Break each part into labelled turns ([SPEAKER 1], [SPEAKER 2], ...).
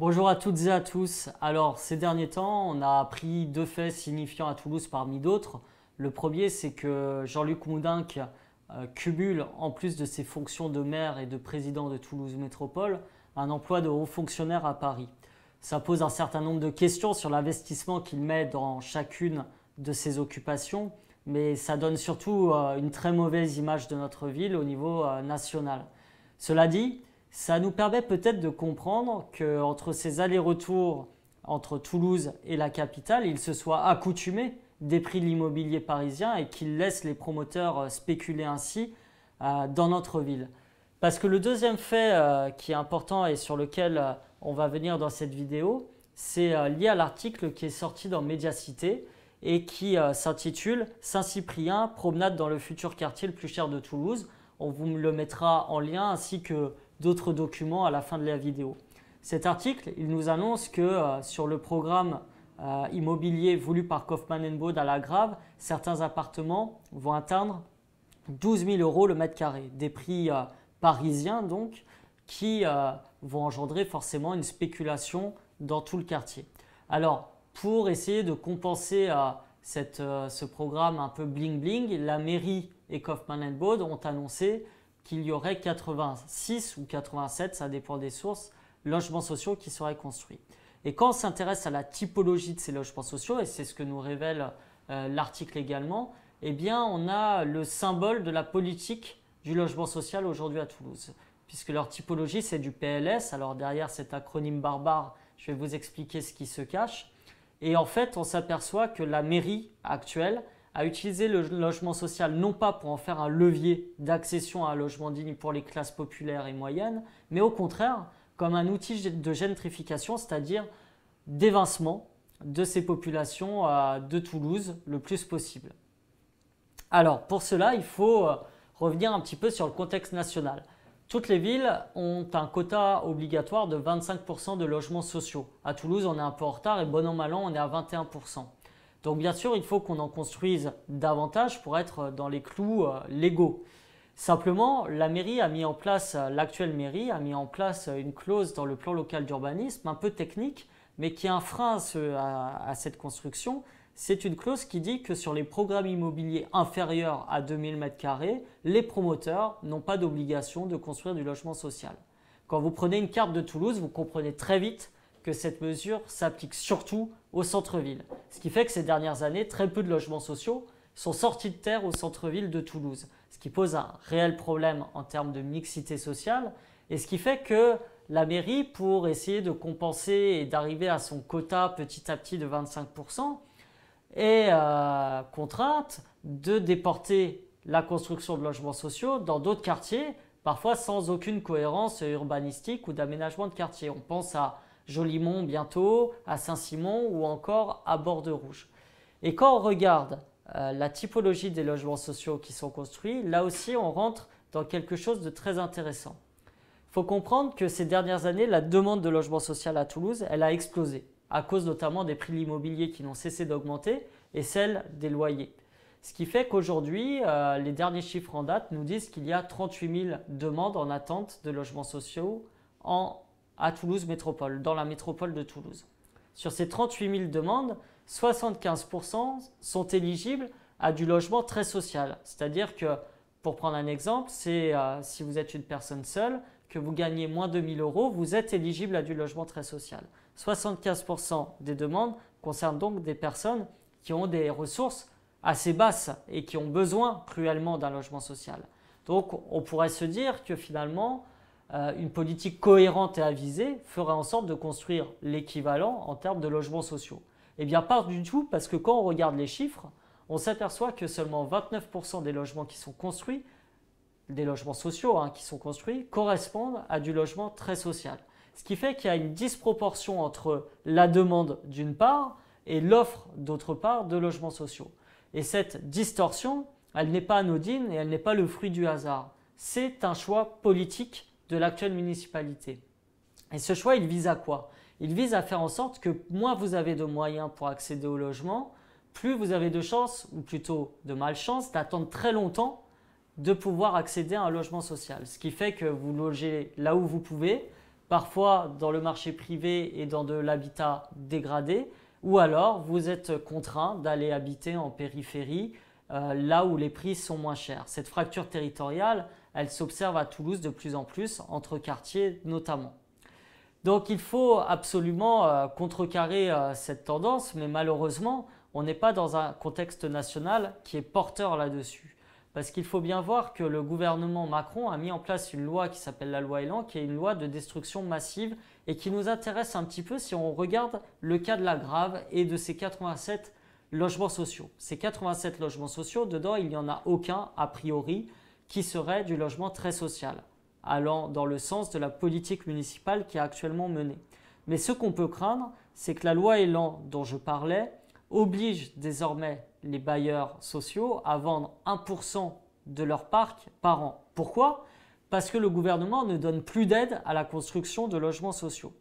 [SPEAKER 1] Bonjour à toutes et à tous. Alors ces derniers temps, on a appris deux faits signifiants à Toulouse parmi d'autres. Le premier, c'est que Jean-Luc Moudinque euh, cumule, en plus de ses fonctions de maire et de président de Toulouse Métropole, un emploi de haut fonctionnaire à Paris. Ça pose un certain nombre de questions sur l'investissement qu'il met dans chacune de ses occupations, mais ça donne surtout euh, une très mauvaise image de notre ville au niveau euh, national. Cela dit, ça nous permet peut-être de comprendre qu'entre ces allers-retours entre Toulouse et la capitale, il se soit accoutumé des prix de l'immobilier parisien et qu'il laisse les promoteurs euh, spéculer ainsi euh, dans notre ville. Parce que le deuxième fait euh, qui est important et sur lequel on va venir dans cette vidéo, c'est lié à l'article qui est sorti dans Médiacité et qui s'intitule Saint-Cyprien, promenade dans le futur quartier le plus cher de Toulouse. On vous le mettra en lien ainsi que d'autres documents à la fin de la vidéo. Cet article, il nous annonce que euh, sur le programme euh, immobilier voulu par Kaufmann Bode à la Grave, certains appartements vont atteindre 12 000 euros le mètre carré, des prix euh, parisiens donc, qui vont engendrer forcément une spéculation dans tout le quartier. Alors, pour essayer de compenser ce programme un peu bling-bling, la mairie et Kaufmann Bode ont annoncé qu'il y aurait 86 ou 87, ça dépend des sources, logements sociaux qui seraient construits. Et quand on s'intéresse à la typologie de ces logements sociaux, et c'est ce que nous révèle euh, l'article également, eh bien on a le symbole de la politique du logement social aujourd'hui à Toulouse, puisque leur typologie c'est du PLS, alors derrière cet acronyme barbare, je vais vous expliquer ce qui se cache, et en fait on s'aperçoit que la mairie actuelle, à utiliser le logement social non pas pour en faire un levier d'accession à un logement digne pour les classes populaires et moyennes, mais au contraire comme un outil de gentrification, c'est-à-dire d'évincement de ces populations euh, de Toulouse le plus possible. Alors pour cela, il faut euh, revenir un petit peu sur le contexte national. Toutes les villes ont un quota obligatoire de 25% de logements sociaux. À Toulouse, on est un peu en retard et bon an mal on est à 21%. Donc bien sûr, il faut qu'on en construise davantage pour être dans les clous euh, légaux. Simplement, la mairie a mis en place, euh, l'actuelle mairie a mis en place euh, une clause dans le plan local d'urbanisme un peu technique, mais qui est un frein à, cette construction. C'est une clause qui dit que sur les programmes immobiliers inférieurs à 2000 m2, les promoteurs n'ont pas d'obligation de construire du logement social. Quand vous prenez une carte de Toulouse, vous comprenez très vite que cette mesure s'applique surtout au centre-ville. Ce qui fait que ces dernières années, très peu de logements sociaux sont sortis de terre au centre-ville de Toulouse, ce qui pose un réel problème en termes de mixité sociale, et ce qui fait que la mairie, pour essayer de compenser et d'arriver à son quota petit à petit de 25%, est euh, contrainte de déporter la construction de logements sociaux dans d'autres quartiers, parfois sans aucune cohérence urbanistique ou d'aménagement de quartier. On pense à Jolimont bientôt, à Saint-Simon ou encore à Bordeaux-Rouge. Et quand on regarde euh, la typologie des logements sociaux qui sont construits, là aussi on rentre dans quelque chose de très intéressant. Il faut comprendre que ces dernières années, la demande de logement social à Toulouse, elle a explosé, à cause notamment des prix de l'immobilier qui n'ont cessé d'augmenter et celle des loyers. Ce qui fait qu'aujourd'hui, euh, les derniers chiffres en date nous disent qu'il y a 38 000 demandes en attente de logements sociaux en à Toulouse Métropole, dans la métropole de Toulouse. Sur ces 38 000 demandes, 75% sont éligibles à du logement très social. C'est-à-dire que, pour prendre un exemple, c'est euh, si vous êtes une personne seule, que vous gagnez moins de 000 euros, vous êtes éligible à du logement très social. 75% des demandes concernent donc des personnes qui ont des ressources assez basses et qui ont besoin cruellement d'un logement social. Donc on pourrait se dire que finalement, euh, une politique cohérente et avisée ferait en sorte de construire l'équivalent en termes de logements sociaux Eh bien, pas du tout, parce que quand on regarde les chiffres, on s'aperçoit que seulement 29% des logements qui sont construits, des logements sociaux hein, qui sont construits, correspondent à du logement très social. Ce qui fait qu'il y a une disproportion entre la demande d'une part et l'offre d'autre part de logements sociaux. Et cette distorsion, elle n'est pas anodine et elle n'est pas le fruit du hasard. C'est un choix politique de l'actuelle municipalité. Et ce choix, il vise à quoi Il vise à faire en sorte que moins vous avez de moyens pour accéder au logement, plus vous avez de chances, ou plutôt de malchance, d'attendre très longtemps de pouvoir accéder à un logement social. Ce qui fait que vous logez là où vous pouvez, parfois dans le marché privé et dans de l'habitat dégradé, ou alors vous êtes contraint d'aller habiter en périphérie, euh, là où les prix sont moins chers. Cette fracture territoriale, elle s'observe à Toulouse de plus en plus, entre quartiers notamment. Donc il faut absolument euh, contrecarrer euh, cette tendance, mais malheureusement, on n'est pas dans un contexte national qui est porteur là-dessus. Parce qu'il faut bien voir que le gouvernement Macron a mis en place une loi qui s'appelle la loi Elan, qui est une loi de destruction massive et qui nous intéresse un petit peu si on regarde le cas de la Grave et de ces 87 logements sociaux. Ces 87 logements sociaux, dedans, il n'y en a aucun, a priori, qui serait du logement très social, allant dans le sens de la politique municipale qui est actuellement menée. Mais ce qu'on peut craindre, c'est que la loi Elan dont je parlais oblige désormais les bailleurs sociaux à vendre 1% de leur parc par an. Pourquoi Parce que le gouvernement ne donne plus d'aide à la construction de logements sociaux.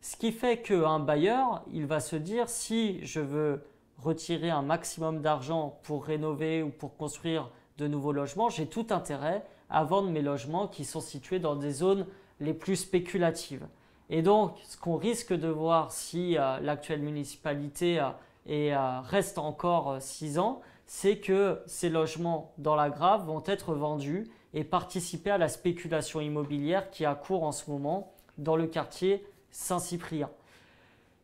[SPEAKER 1] Ce qui fait qu'un bailleur, il va se dire si je veux retirer un maximum d'argent pour rénover ou pour construire de nouveaux logements, j'ai tout intérêt à vendre mes logements qui sont situés dans des zones les plus spéculatives. Et donc, ce qu'on risque de voir si euh, l'actuelle municipalité euh, euh, reste encore 6 ans, c'est que ces logements dans la Grave vont être vendus et participer à la spéculation immobilière qui a cours en ce moment dans le quartier Saint-Cyprien.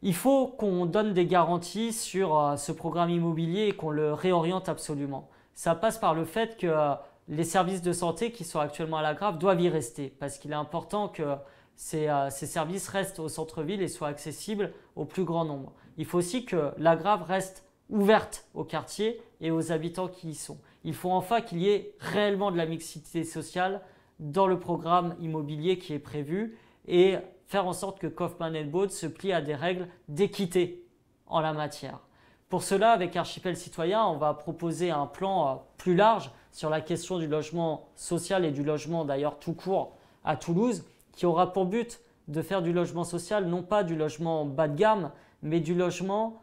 [SPEAKER 1] Il faut qu'on donne des garanties sur ce programme immobilier et qu'on le réoriente absolument ça passe par le fait que euh, les services de santé qui sont actuellement à la Grave doivent y rester parce qu'il est important que euh, ces, services restent au centre-ville et soient accessibles au plus grand nombre. Il faut aussi que la Grave reste ouverte aux quartiers et aux habitants qui y sont. Il faut enfin qu'il y ait réellement de la mixité sociale dans le programme immobilier qui est prévu et faire en sorte que Kaufman Bode se plie à des règles d'équité en la matière. Pour cela, avec Archipel Citoyen, on va proposer un plan euh, plus large sur la question du logement social et du logement d'ailleurs tout court à Toulouse, qui aura pour but de faire du logement social non pas du logement bas de gamme, mais du logement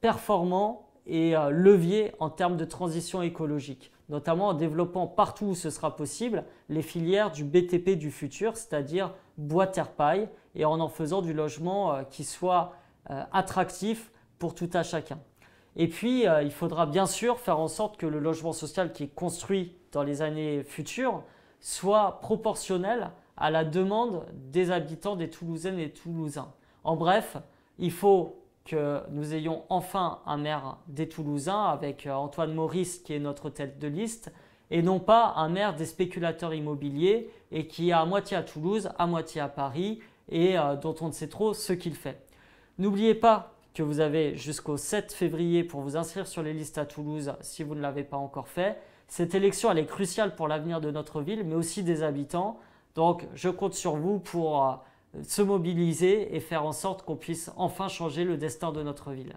[SPEAKER 1] performant et euh, levier en termes de transition écologique, notamment en développant partout où ce sera possible les filières du BTP du futur, c'est-à-dire bois, terre, paille, et en en faisant du logement euh, qui soit attractif pour tout à chacun. Et puis, euh, il faudra bien sûr faire en sorte que le logement social qui est construit dans les années futures soit proportionnel à la demande des habitants des Toulousaines et Toulousains. En bref, il faut que nous ayons enfin un maire des Toulousains avec euh, Antoine Maurice qui est notre tête de liste et non pas un maire des spéculateurs immobiliers et qui est à moitié à Toulouse, à moitié à Paris et euh, dont on ne sait trop ce qu'il fait. N'oubliez pas que vous avez jusqu'au 7 février pour vous inscrire sur les listes à Toulouse si vous ne l'avez pas encore fait. Cette élection, elle est cruciale pour l'avenir de notre ville, mais aussi des habitants. Donc, je compte sur vous pour euh, se mobiliser et faire en sorte qu'on puisse enfin changer le destin de notre ville.